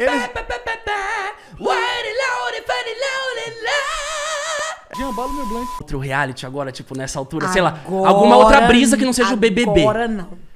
Eles... Jambalo meu blanco. Outro reality agora, tipo, nessa altura, sei lá. alguma outra brisa que não seja o BBB. Agora não.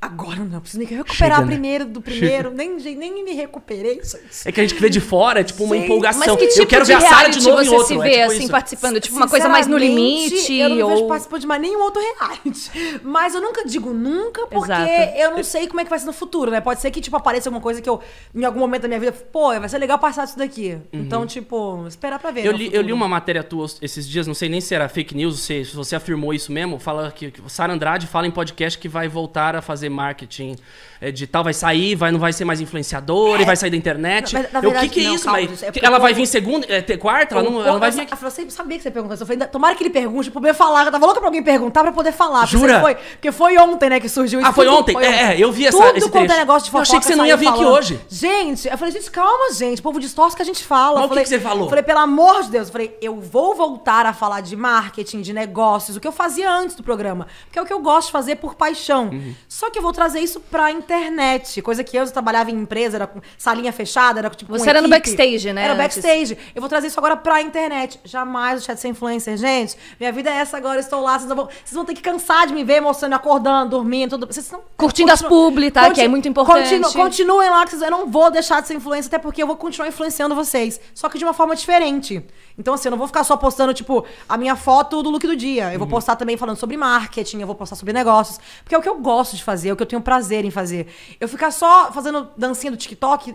Agora não, preciso nem recuperar Chega, né? primeiro do primeiro, nem, nem me recuperei. É que a gente que vê de fora é tipo uma Sim. empolgação. que tipo eu quero ver a Sara de novo você em outro. se é vê é tipo assim isso. participando, tipo uma coisa mais no limite eu não ou... vejo participando de mais nenhum outro reality. Mas eu nunca digo nunca porque Exato. eu não sei como é que vai ser no futuro, né? Pode ser que tipo apareça alguma coisa que eu em algum momento da minha vida, pô, vai ser legal passar isso daqui. Uhum. Então, tipo, esperar para ver. Eu né, li, eu li uma matéria tua esses dias, não sei nem se era fake news, se, se você afirmou isso mesmo, fala que Sara Andrade fala em podcast que vai voltar a fazer fazer marketing é, digital, vai sair, vai, não vai ser mais influenciador, é. e vai sair da internet. Mas, na, verdade, o que, que é não, é isso, calma, mas, é Ela vai vir segunda, é, quarta? Ela não, ela não vai vir. Aqui. eu sabia que você perguntou. Eu falei, tomara que ele pergunte pra poder falar. Eu tava louca pra alguém perguntar pra poder falar. Jura? Porque foi, porque foi ontem, né, que surgiu isso. Ah, foi, tudo, ontem? foi é, ontem? É, eu vi essa, tudo esse é trecho. É negócio de fofoca, eu achei que você não ia vir aqui hoje. Gente, eu falei, gente, calma, gente. O povo distorce que a gente fala. Mas o que, que você falou? Eu falei, pelo amor de Deus. Eu falei, eu vou voltar a falar de marketing, de negócios, o que eu fazia antes do programa. Porque é o que eu gosto de fazer por paixão. Uhum. Só que que eu vou trazer isso pra internet. Coisa que eu, trabalhava em empresa, era com salinha fechada, era tipo. Você era equipe. no backstage, né? Era antes. backstage. Eu vou trazer isso agora pra internet. Jamais o chat ser influencer, gente. Minha vida é essa agora, estou lá. Vocês vão, vocês vão ter que cansar de me ver mostrando, acordando, dormindo, tudo. Vocês estão Curtindo as publi, tá? Que é muito importante. Continu, continuem lá, que vocês, eu não vou deixar de ser influencer, até porque eu vou continuar influenciando vocês. Só que de uma forma diferente. Então, assim, eu não vou ficar só postando, tipo, a minha foto do look do dia. Eu vou uhum. postar também falando sobre marketing, eu vou postar sobre negócios. Porque é o que eu gosto de fazer fazer, é o que eu tenho prazer em fazer. Eu ficar só fazendo dancinha do TikTok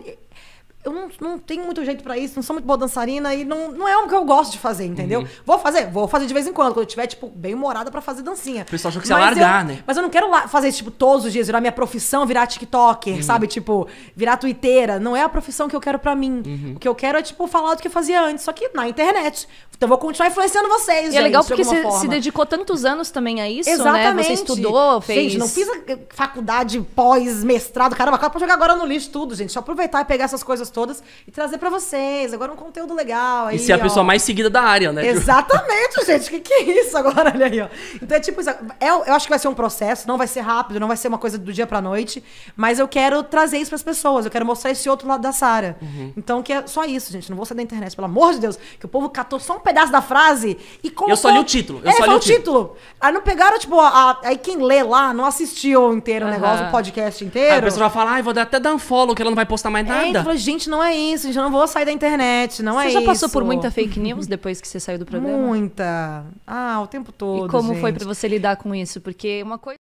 eu não, não tenho muito jeito para isso, não sou muito boa dançarina e não, não é o que eu gosto de fazer, entendeu? Uhum. Vou fazer, vou fazer de vez em quando, quando eu tiver, tipo, bem humorada para fazer dancinha. O pessoal achou que você ia largar, eu, né? Mas eu não quero fazer isso, tipo, todos os dias, virar minha profissão, virar TikToker, uhum. sabe? Tipo, virar twitteira. Não é a profissão que eu quero para mim. Uhum. O que eu quero é, tipo, falar do que eu fazia antes, só que na internet. Então eu vou continuar influenciando vocês. E gente, é legal porque você se dedicou tantos anos também a isso, Exatamente. né? Você estudou, fez. Gente, não fiz faculdade, pós, mestrado, caramba, cara, pra jogar agora no lixo tudo, gente. Só aproveitar e pegar essas coisas todas e trazer para vocês. Agora um conteúdo legal. Aí, e ser a ó. pessoa mais seguida da área, né? Exatamente, gente. O que, que é isso agora? Olha aí, ó. Então é tipo isso. É, eu acho que vai ser um processo, não vai ser rápido, não vai ser uma coisa do dia pra noite, mas eu quero trazer isso pras pessoas. Eu quero mostrar esse outro lado da Sara. Uhum. Então, que é só isso, gente. Não vou sair da internet, pelo amor de Deus. Que o povo catou só um pedaço da frase e colocou... Eu só li o título. Eu é, só li o título. título. Aí não pegaram, tipo, a... aí quem lê lá não assistiu inteiro uhum. o negócio, o podcast inteiro. Aí a pessoa vai falar, ah, vou até dar um follow que ela não vai postar mais nada. É, então, gente, gente, não é isso, gente, eu não vou sair da internet, não você é isso. Você já passou por muita fake news depois que você saiu do programa? Muita. Ah, o tempo todo. E como gente. foi para você lidar com isso? Porque uma coisa.